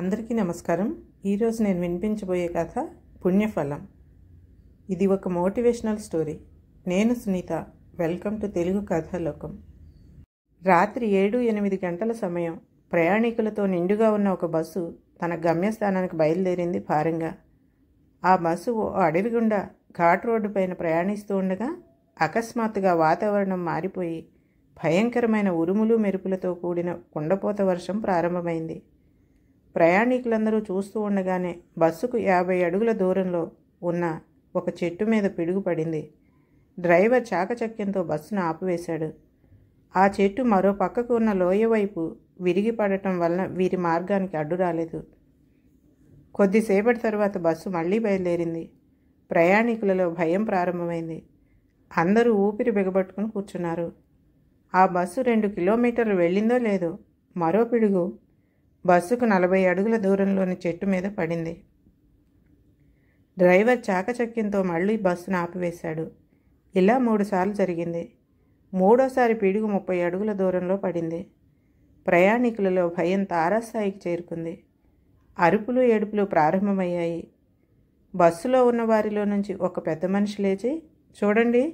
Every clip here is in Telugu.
అందరికీ నమస్కారం ఈరోజు నేను వినిపించబోయే కథ పుణ్యఫలం ఇది ఒక మోటివేషనల్ స్టోరీ నేను సునీత వెల్కమ్ టు తెలుగు కథాలోకం రాత్రి ఏడు ఎనిమిది గంటల సమయం ప్రయాణికులతో నిండుగా ఉన్న ఒక బస్సు తన గమ్యస్థానానికి బయలుదేరింది భారంగా ఆ బస్సు ఓ అడవి గుండా ఘాట్ రోడ్డు పైన ప్రయాణిస్తూ ఉండగా అకస్మాత్తుగా వాతావరణం మారిపోయి భయంకరమైన ఉరుములు మెరుపులతో కూడిన కుండపోత వర్షం ప్రారంభమైంది ప్రయాణికులందరూ చూస్తూ ఉండగానే బస్సుకు యాభై అడుగుల దూరంలో ఉన్న ఒక చెట్టు మీద పిడుగుపడింది డ్రైవర్ చాకచక్యంతో బస్సును ఆపివేశాడు ఆ చెట్టు మరో పక్కకు ఉన్న లోయ వైపు విరిగిపడటం వలన వీరి మార్గానికి అడ్డు రాలేదు కొద్దిసేపటి తర్వాత బస్సు మళ్ళీ బయలుదేరింది ప్రయాణికులలో భయం ప్రారంభమైంది అందరూ ఊపిరి బిగబట్టుకుని కూర్చున్నారు ఆ బస్సు రెండు కిలోమీటర్లు వెళ్ళిందో లేదో మరో పిడుగు బస్సుకు నలభై అడుగుల దూరంలోని చెట్టు మీద పడింది డ్రైవర్ చాకచక్యంతో మళ్ళీ బస్సును ఆపివేశాడు ఇలా మూడుసార్లు జరిగింది మూడోసారి పిడుగు ముప్పై అడుగుల దూరంలో పడింది ప్రయాణికులలో భయం తారాస్థాయికి చేరుకుంది అరుపులు ఏడుపులు ప్రారంభమయ్యాయి బస్సులో ఉన్న వారిలో నుంచి ఒక పెద్ద మనిషి లేచి చూడండి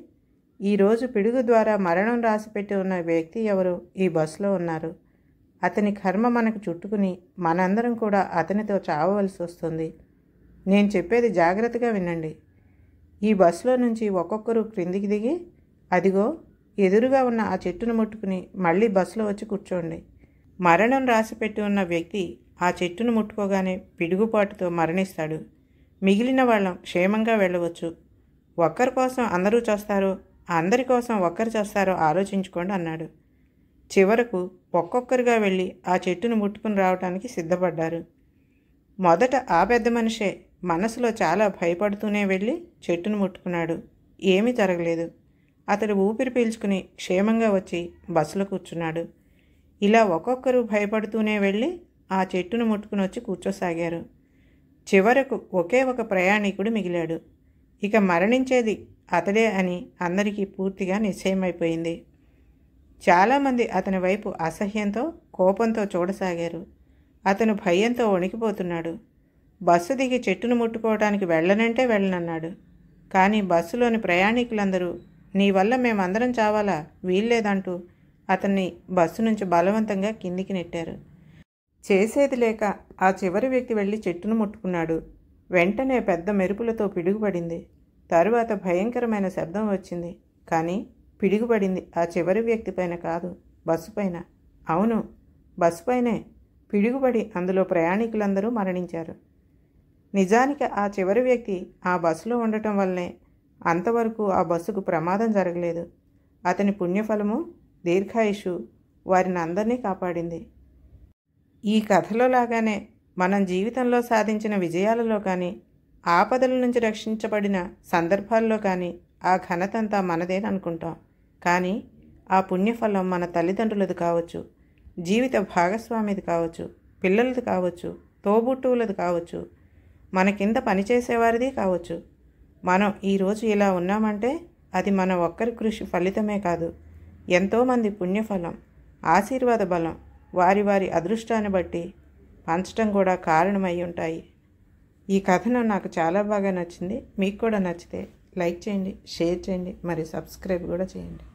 ఈరోజు పిడుగు ద్వారా మరణం రాసిపెట్టి ఉన్న వ్యక్తి ఎవరు ఈ బస్సులో ఉన్నారు అతని కర్మ మనకు చుట్టుకుని మనందరం కూడా అతనితో చావవలసి వస్తుంది నేను చెప్పేది జాగ్రత్తగా వినండి ఈ బస్సులో నుంచి ఒక్కొక్కరు క్రిందికి దిగి అదిగో ఎదురుగా ఉన్న ఆ చెట్టును ముట్టుకుని మళ్ళీ బస్సులో వచ్చి కూర్చోండి మరణం రాసిపెట్టి ఉన్న వ్యక్తి ఆ చెట్టును ముట్టుకోగానే పిడుగుపాటుతో మరణిస్తాడు మిగిలిన వాళ్ళం క్షేమంగా వెళ్ళవచ్చు ఒక్కరి కోసం అందరూ చేస్తారో అందరి కోసం ఒక్కరు చేస్తారో ఆలోచించుకోండి అన్నాడు చివరకు ఒక్కొక్కరుగా వెళ్ళి ఆ చెట్టును ముట్టుకుని రావటానికి సిద్ధపడ్డారు మొదట ఆ పెద్ద మనిషే మనసులో చాలా భయపడుతూనే వెళ్ళి చెట్టును ముట్టుకున్నాడు ఏమీ జరగలేదు అతడు ఊపిరి పీల్చుకుని క్షేమంగా వచ్చి బస్సులో కూర్చున్నాడు ఇలా ఒక్కొక్కరు భయపడుతూనే వెళ్ళి ఆ చెట్టును ముట్టుకుని వచ్చి కూర్చోసాగారు చివరకు ఒకే ఒక ప్రయాణికుడు మిగిలాడు ఇక మరణించేది అతడే అని అందరికీ పూర్తిగా నిశ్చయమైపోయింది చాలామంది అతని వైపు అసహ్యంతో కోపంతో చూడసాగారు అతను భయంతో వణికిపోతున్నాడు బస్సు దిగి చెట్టును ముట్టుకోవటానికి వెళ్ళనంటే వెళ్ళనన్నాడు కానీ బస్సులోని ప్రయాణికులందరూ నీ వల్ల మేమందరం చావాలా వీల్లేదంటూ అతన్ని బస్సు నుంచి బలవంతంగా కిందికి నెట్టారు చేసేది లేక ఆ చివరి వ్యక్తి వెళ్ళి చెట్టును ముట్టుకున్నాడు వెంటనే పెద్ద మెరుపులతో పిడుగుపడింది తరువాత భయంకరమైన శబ్దం వచ్చింది కానీ పిడుగుపడింది ఆ చివరి వ్యక్తి పైన కాదు బస్సు పైన అవును బస్సు పైనే పిడుగుపడి అందులో ప్రయాణికులందరూ మరణించారు నిజానికి ఆ చివరి వ్యక్తి ఆ బస్సులో ఉండటం వల్లనే అంతవరకు ఆ బస్సుకు ప్రమాదం జరగలేదు అతని పుణ్యఫలము దీర్ఘాయుషు వారిని అందరినీ కాపాడింది ఈ కథలో లాగానే మనం జీవితంలో సాధించిన విజయాలలో కానీ ఆపదల నుంచి రక్షించబడిన సందర్భాల్లో కానీ ఆ ఘనతంతా మనదేననుకుంటాం కానీ ఆ పుణ్యఫలం మన తల్లిదండ్రులది కావచ్చు జీవిత భాగస్వామిది కావచ్చు పిల్లలది కావచ్చు తోబుట్టువులది కావచ్చు మన కింద పనిచేసేవారిది కావచ్చు మనం ఈరోజు ఇలా ఉన్నామంటే అది మన ఒక్కరి కృషి ఫలితమే కాదు ఎంతోమంది పుణ్యఫలం ఆశీర్వాద బలం వారి వారి అదృష్టాన్ని బట్టి పంచడం కూడా కారణమై ఉంటాయి ఈ కథను నాకు చాలా బాగా నచ్చింది మీకు కూడా నచ్చితే లైక్ చేయండి షేర్ చేయండి మరి సబ్స్క్రైబ్ కూడా చేయండి